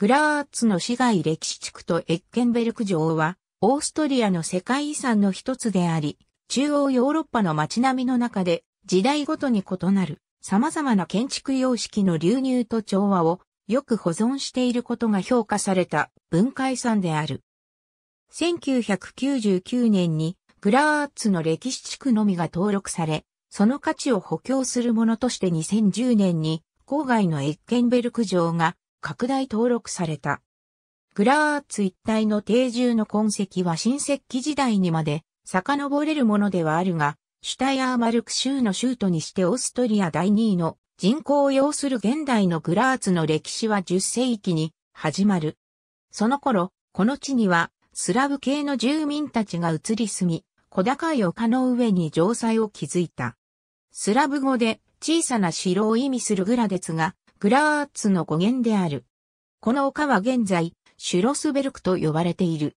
グラーツの市街歴史地区とエッケンベルク城は、オーストリアの世界遺産の一つであり、中央ヨーロッパの街並みの中で、時代ごとに異なる、様々な建築様式の流入と調和を、よく保存していることが評価された文化遺産である。1999年にグラーツの歴史地区のみが登録され、その価値を補強するものとして2010年に郊外のエッケンベルク城が拡大登録された。グラーツ一帯の定住の痕跡は新石器時代にまで遡れるものではあるが、シュタイアーマルク州の州都にしてオーストリア第2位の人口を要する現代のグラーツの歴史は10世紀に始まる。その頃、この地にはスラブ系の住民たちが移り住み、小高い丘の上に城塞を築いた。スラブ語で小さな城を意味するグラデツがグラーツの語源である。この丘は現在、シュロスベルクと呼ばれている。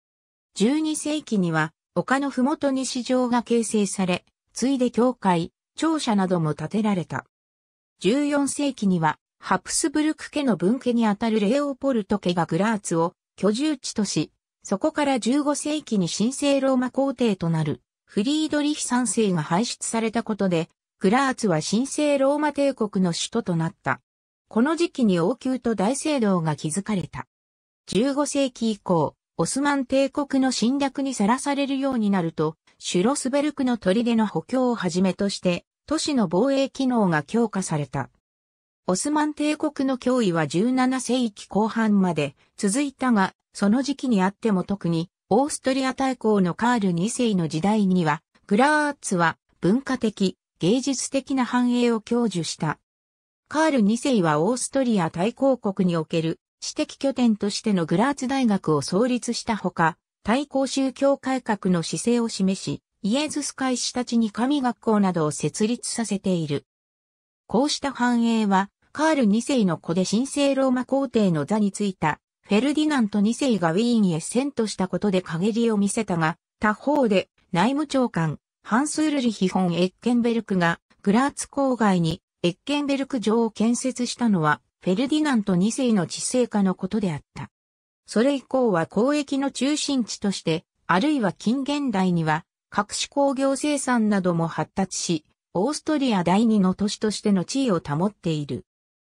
12世紀には、丘のふもとに市場が形成され、ついで教会、庁舎なども建てられた。14世紀には、ハプスブルク家の分家にあたるレオポルト家がグラーツを居住地とし、そこから15世紀に神聖ローマ皇帝となるフリードリヒ三世が輩出されたことで、グラーツは神聖ローマ帝国の首都となった。この時期に王宮と大聖堂が築かれた。15世紀以降、オスマン帝国の侵略にさらされるようになると、シュロスベルクの砦の補強をはじめとして、都市の防衛機能が強化された。オスマン帝国の脅威は17世紀後半まで続いたが、その時期にあっても特に、オーストリア大公のカール2世の時代には、グラーツは文化的、芸術的な繁栄を享受した。カール2世はオーストリア大公国における知的拠点としてのグラーツ大学を創立したほか、対抗宗教改革の姿勢を示し、イエズス会士たちに神学校などを設立させている。こうした繁栄は、カール2世の子で神聖ローマ皇帝の座についた、フェルディナント2世がウィーンへ遷都したことで陰りを見せたが、他方で内務長官、ハンス・ウルリヒ・フォン・エッケンベルクがグラーツ郊外にエッケンベルク城を建設したのは、フェルディナント2世の治世下のことであった。それ以降は交易の中心地として、あるいは近現代には、各種工業生産なども発達し、オーストリア第二の都市としての地位を保っている。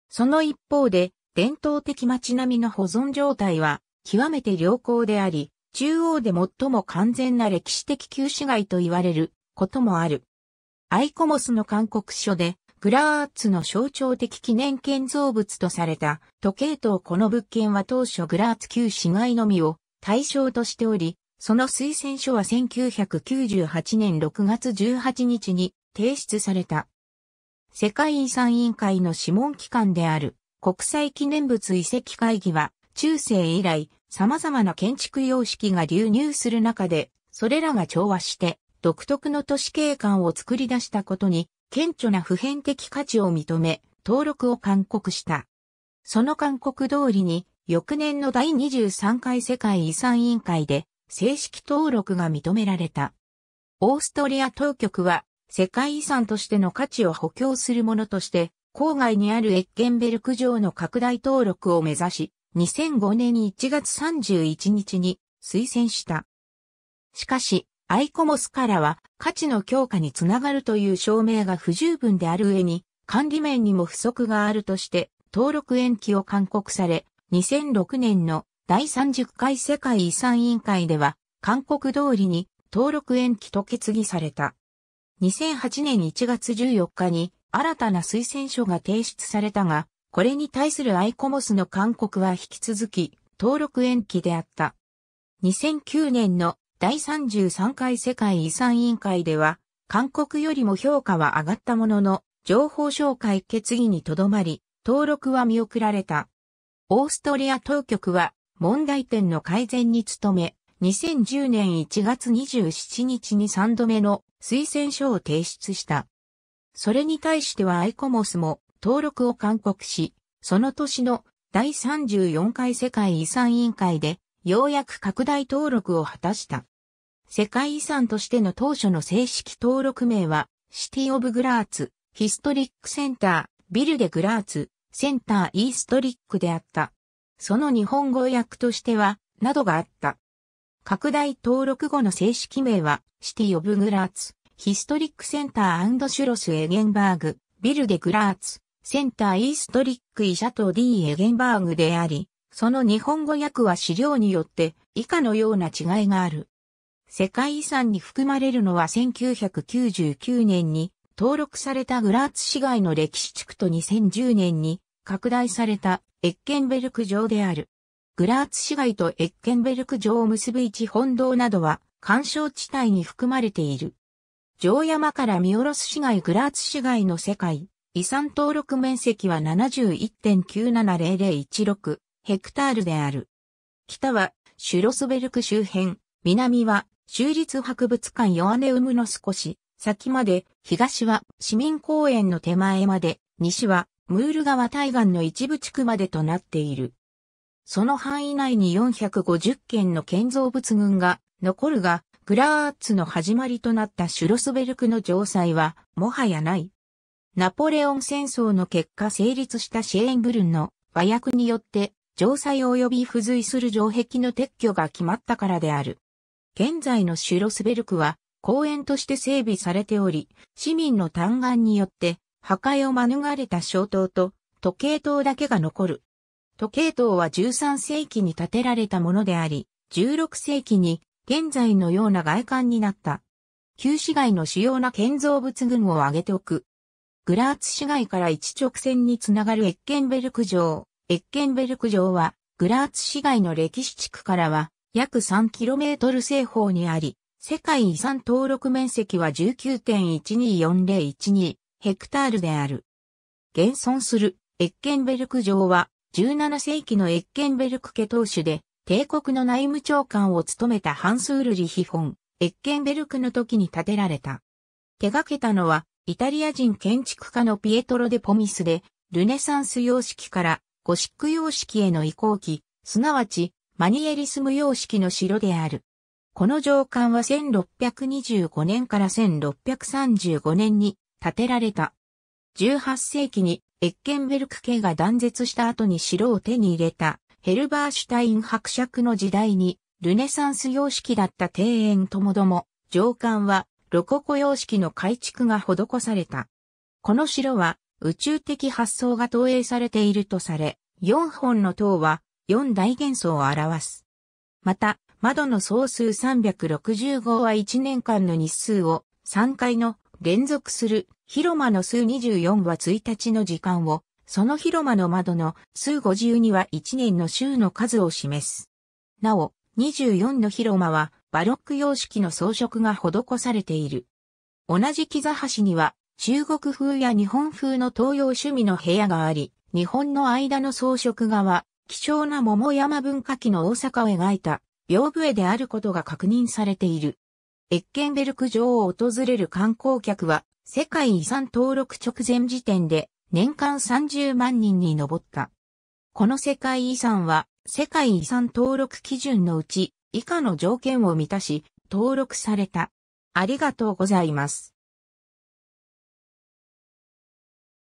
その一方で、伝統的街並みの保存状態は、極めて良好であり、中央で最も完全な歴史的旧市街と言われることもある。アイコモスの勧告書で、グラーツの象徴的記念建造物とされた時計塔この物件は当初グラーツ旧市街のみを対象としており、その推薦書は1998年6月18日に提出された。世界遺産委員会の諮問機関である国際記念物遺跡会議は中世以来様々な建築様式が流入する中でそれらが調和して独特の都市景観を作り出したことに顕著な普遍的価値を認め、登録を勧告した。その勧告通りに、翌年の第23回世界遺産委員会で、正式登録が認められた。オーストリア当局は、世界遺産としての価値を補強するものとして、郊外にあるエッケンベルク城の拡大登録を目指し、2005年1月31日に推薦した。しかし、アイコモスからは価値の強化につながるという証明が不十分である上に、管理面にも不足があるとして、登録延期を勧告され、2006年の第30回世界遺産委員会では、勧告通りに登録延期と決議された。2008年1月14日に新たな推薦書が提出されたが、これに対するアイコモスの勧告は引き続き登録延期であった。2009年の第33回世界遺産委員会では、韓国よりも評価は上がったものの、情報紹介決議にとどまり、登録は見送られた。オーストリア当局は、問題点の改善に努め、2010年1月27日に3度目の推薦書を提出した。それに対してはアイコモスも登録を勧告し、その年の第34回世界遺産委員会でようやく拡大登録を果たした。世界遺産としての当初の正式登録名は、シティ・オブ・グラーツ、ヒストリック・センター、ビルデ・グラーツ、センター・イーストリックであった。その日本語訳としては、などがあった。拡大登録後の正式名は、シティ・オブ・グラーツ、ヒストリック・センターシュロス・エゲンバーグ、ビルデ・グラーツ、センター・イーストリック・イシャト・ディ・エゲンバーグであり、その日本語訳は資料によって以下のような違いがある。世界遺産に含まれるのは1999年に登録されたグラーツ市街の歴史地区と2010年に拡大されたエッケンベルク城である。グラーツ市街とエッケンベルク城を結ぶ一本堂などは干渉地帯に含まれている。城山から見下ろす市街グラーツ市街の世界遺産登録面積は71.970016ヘクタールである。北はシュロスベルク周辺、南は州立博物館ヨアネウムの少し先まで、東は市民公園の手前まで、西はムール川対岸の一部地区までとなっている。その範囲内に450件の建造物群が残るが、グラーツの始まりとなったシュロスベルクの城塞はもはやない。ナポレオン戦争の結果成立したシェーンブルンの和訳によって城塞及び付随する城壁の撤去が決まったからである。現在のシュロスベルクは公園として整備されており、市民の嘆願によって破壊を免れた小塔と時計塔だけが残る。時計塔は13世紀に建てられたものであり、16世紀に現在のような外観になった。旧市街の主要な建造物群を挙げておく。グラーツ市街から一直線につながるエッケンベルク城、エッケンベルク城は、グラーツ市街の歴史地区からは、約 3km 西方にあり、世界遺産登録面積は19.124012ヘクタールである。現存するエッケンベルク城は17世紀のエッケンベルク家当主で帝国の内務長官を務めたハンスウルリヒフォン、エッケンベルクの時に建てられた。手掛けたのはイタリア人建築家のピエトロ・デ・ポミスでルネサンス様式からゴシック様式への移行期、すなわちマニエリスム様式の城である。この城館は1625年から1635年に建てられた。18世紀にエッケンベルク家が断絶した後に城を手に入れたヘルバーシュタイン伯爵の時代にルネサンス様式だった庭園ともども城館はロココ様式の改築が施された。この城は宇宙的発想が投影されているとされ、4本の塔は4大元素を表す。また、窓の総数365は1年間の日数を3回の連続する広間の数24は1日の時間を、その広間の窓の数52は1年の週の数を示す。なお、24の広間はバロック様式の装飾が施されている。同じ木座橋には中国風や日本風の東洋趣味の部屋があり、日本の間の装飾画は、貴重な桃山文化期の大阪を描いた、屏風絵であることが確認されている。エッケンベルク城を訪れる観光客は、世界遺産登録直前時点で、年間30万人に上った。この世界遺産は、世界遺産登録基準のうち、以下の条件を満たし、登録された。ありがとうございます。